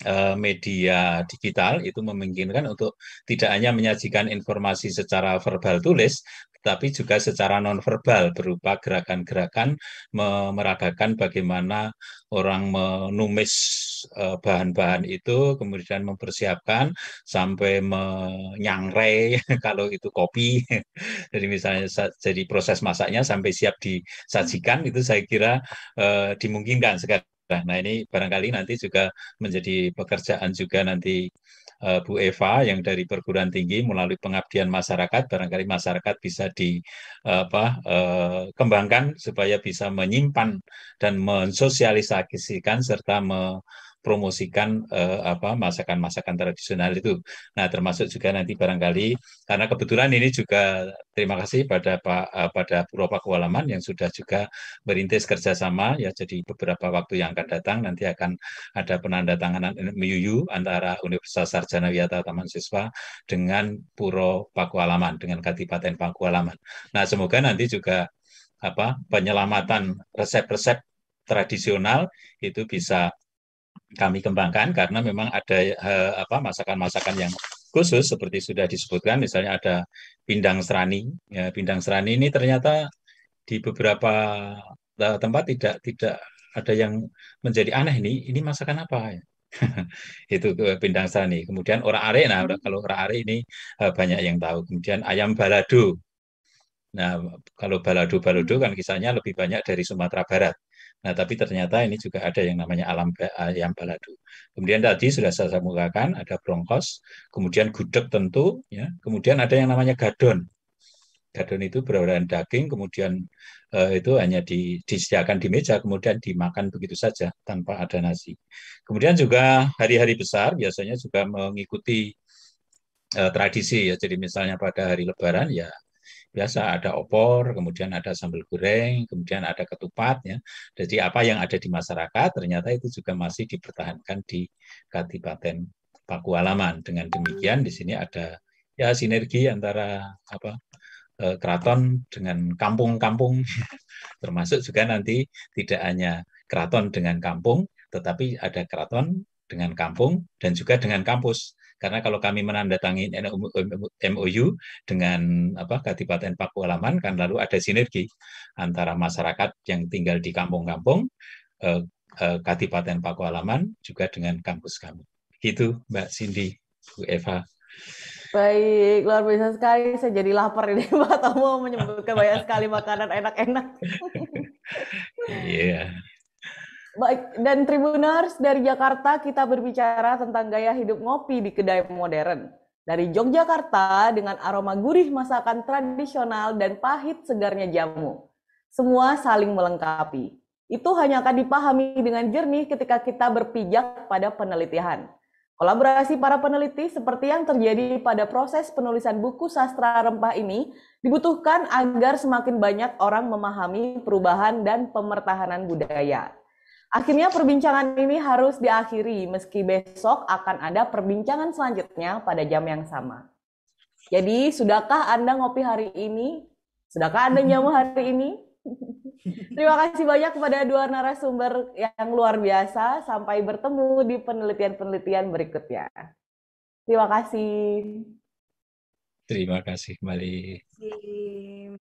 Eh, media digital itu memungkinkan untuk tidak hanya menyajikan informasi secara verbal tulis, tapi juga secara nonverbal berupa gerakan-gerakan meragakan bagaimana orang menumis eh, bahan-bahan itu, kemudian mempersiapkan sampai menyangrai kalau itu kopi. Jadi misalnya jadi proses masaknya sampai siap disajikan itu saya kira eh, dimungkinkan sekarang. Nah, nah ini barangkali nanti juga menjadi pekerjaan juga nanti uh, Bu Eva yang dari perguruan tinggi melalui pengabdian masyarakat barangkali masyarakat bisa di uh, apa uh, kembangkan supaya bisa menyimpan dan mensosialisasikan serta me, promosikan eh, apa masakan-masakan tradisional itu. Nah, termasuk juga nanti barangkali karena kebetulan ini juga terima kasih pada Pak eh, pada Puro Pakualaman yang sudah juga merintis kerjasama ya. Jadi beberapa waktu yang akan datang nanti akan ada penandatanganan MUU antara Universitas Sarjana Wiyata Taman Siswa dengan Puro Pakualaman dengan Kadipaten Pakualaman. Nah, semoga nanti juga apa penyelamatan resep-resep tradisional itu bisa kami kembangkan karena memang ada eh, masakan-masakan yang khusus seperti sudah disebutkan misalnya ada pindang serani ya, pindang serani ini ternyata di beberapa eh, tempat tidak tidak ada yang menjadi aneh nih ini masakan apa itu eh, pindang serani kemudian orang are nah hmm. kalau orang are ini banyak yang tahu kemudian ayam balado nah kalau balado balado kan kisahnya lebih banyak dari Sumatera Barat Nah, tapi ternyata ini juga ada yang namanya alam eh, ayam balado. Kemudian tadi sudah saya kemukakan ada brongkos, kemudian gudeg tentu, ya. Kemudian ada yang namanya gadon. Gadon itu berbahan daging, kemudian eh, itu hanya di, disediakan di meja, kemudian dimakan begitu saja tanpa ada nasi. Kemudian juga hari-hari besar biasanya juga mengikuti eh, tradisi ya. Jadi misalnya pada hari Lebaran ya biasa ada opor, kemudian ada sambal goreng, kemudian ada ketupat ya. Jadi apa yang ada di masyarakat ternyata itu juga masih dipertahankan di Kabupaten Pakualaman. Dengan demikian di sini ada ya sinergi antara apa eh, keraton dengan kampung-kampung termasuk juga nanti tidak hanya keraton dengan kampung tetapi ada keraton dengan kampung dan juga dengan kampus. Karena kalau kami menandatangani MOU dengan apa Pakualaman kan lalu ada sinergi antara masyarakat yang tinggal di kampung-kampung eh, eh, Pakualaman juga dengan kampus kami. Gitu Mbak Cindy, Bu Eva. Baik, luar biasa sekali. Saya jadi lapar ini, Pak Tomo menyebutkan banyak sekali makanan enak-enak. Iya. -enak. yeah. Baik, dan Tribuners dari Jakarta kita berbicara tentang gaya hidup ngopi di kedai modern. Dari Yogyakarta dengan aroma gurih masakan tradisional dan pahit segarnya jamu. Semua saling melengkapi. Itu hanya akan dipahami dengan jernih ketika kita berpijak pada penelitian. Kolaborasi para peneliti seperti yang terjadi pada proses penulisan buku sastra rempah ini dibutuhkan agar semakin banyak orang memahami perubahan dan pemertahanan budaya. Akhirnya perbincangan ini harus diakhiri meski besok akan ada perbincangan selanjutnya pada jam yang sama. Jadi, sudahkah Anda ngopi hari ini? Sudahkah Anda nyamu hari ini? Terima kasih banyak kepada dua narasumber yang luar biasa. Sampai bertemu di penelitian-penelitian berikutnya. Terima kasih. Terima kasih kembali.